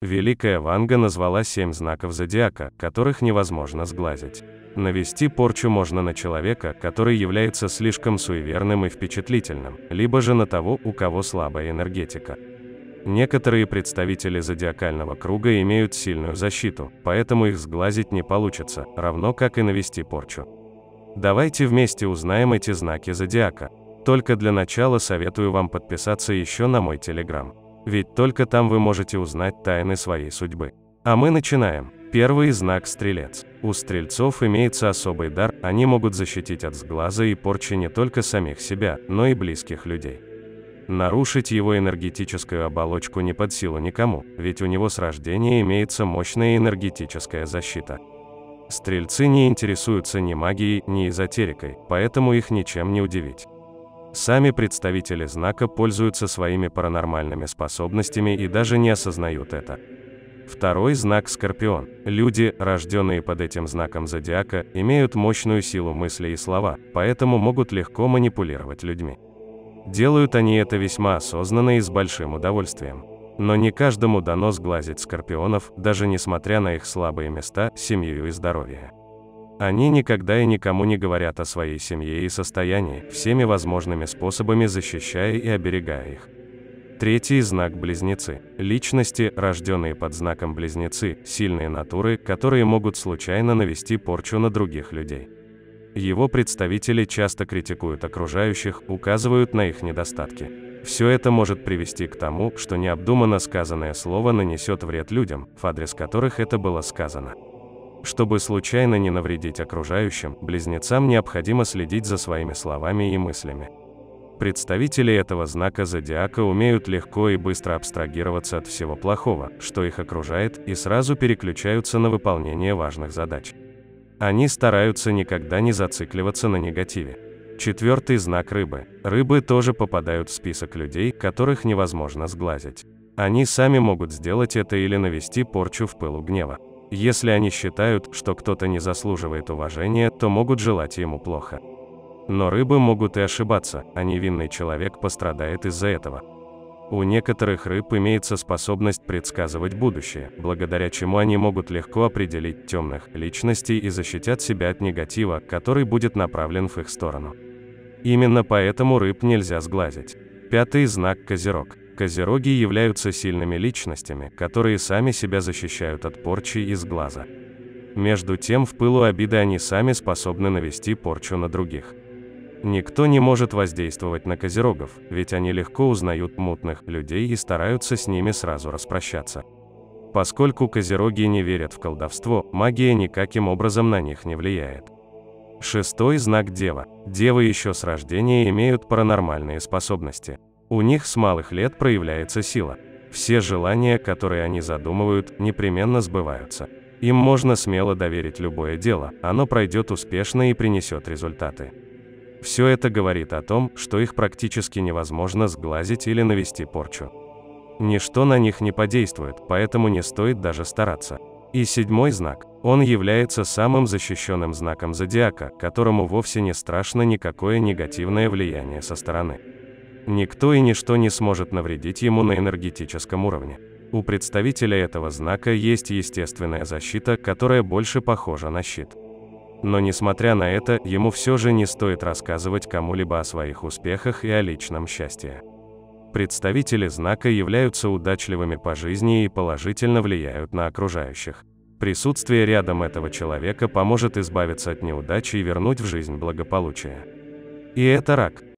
Великая Ванга назвала семь знаков зодиака, которых невозможно сглазить. Навести порчу можно на человека, который является слишком суеверным и впечатлительным, либо же на того, у кого слабая энергетика. Некоторые представители зодиакального круга имеют сильную защиту, поэтому их сглазить не получится, равно как и навести порчу. Давайте вместе узнаем эти знаки зодиака. Только для начала советую вам подписаться еще на мой телеграм ведь только там вы можете узнать тайны своей судьбы. А мы начинаем. Первый знак Стрелец. У стрельцов имеется особый дар, они могут защитить от сглаза и порчи не только самих себя, но и близких людей. Нарушить его энергетическую оболочку не под силу никому, ведь у него с рождения имеется мощная энергетическая защита. Стрельцы не интересуются ни магией, ни эзотерикой, поэтому их ничем не удивить. Сами представители знака пользуются своими паранормальными способностями и даже не осознают это. Второй знак Скорпион. Люди, рожденные под этим знаком зодиака, имеют мощную силу мысли и слова, поэтому могут легко манипулировать людьми. Делают они это весьма осознанно и с большим удовольствием. Но не каждому дано сглазить скорпионов, даже несмотря на их слабые места, семью и здоровье. Они никогда и никому не говорят о своей семье и состоянии, всеми возможными способами защищая и оберегая их. Третий знак близнецы. Личности, рожденные под знаком близнецы, сильные натуры, которые могут случайно навести порчу на других людей. Его представители часто критикуют окружающих, указывают на их недостатки. Все это может привести к тому, что необдуманно сказанное слово нанесет вред людям, в адрес которых это было сказано. Чтобы случайно не навредить окружающим, близнецам необходимо следить за своими словами и мыслями. Представители этого знака зодиака умеют легко и быстро абстрагироваться от всего плохого, что их окружает, и сразу переключаются на выполнение важных задач. Они стараются никогда не зацикливаться на негативе. Четвертый знак рыбы. Рыбы тоже попадают в список людей, которых невозможно сглазить. Они сами могут сделать это или навести порчу в пылу гнева. Если они считают, что кто-то не заслуживает уважения, то могут желать ему плохо. Но рыбы могут и ошибаться, а невинный человек пострадает из-за этого. У некоторых рыб имеется способность предсказывать будущее, благодаря чему они могут легко определить темных личностей и защитят себя от негатива, который будет направлен в их сторону. Именно поэтому рыб нельзя сглазить. Пятый знак Козерог. Козероги являются сильными личностями, которые сами себя защищают от порчи из глаза. Между тем в пылу обиды они сами способны навести порчу на других. Никто не может воздействовать на козерогов, ведь они легко узнают мутных людей и стараются с ними сразу распрощаться. Поскольку козероги не верят в колдовство, магия никаким образом на них не влияет. Шестой знак Дева. Девы еще с рождения имеют паранормальные способности. У них с малых лет проявляется сила. Все желания, которые они задумывают, непременно сбываются. Им можно смело доверить любое дело, оно пройдет успешно и принесет результаты. Все это говорит о том, что их практически невозможно сглазить или навести порчу. Ничто на них не подействует, поэтому не стоит даже стараться. И седьмой знак. Он является самым защищенным знаком зодиака, которому вовсе не страшно никакое негативное влияние со стороны. Никто и ничто не сможет навредить ему на энергетическом уровне. У представителя этого знака есть естественная защита, которая больше похожа на щит. Но несмотря на это, ему все же не стоит рассказывать кому-либо о своих успехах и о личном счастье. Представители знака являются удачливыми по жизни и положительно влияют на окружающих. Присутствие рядом этого человека поможет избавиться от неудачи и вернуть в жизнь благополучие. И это рак.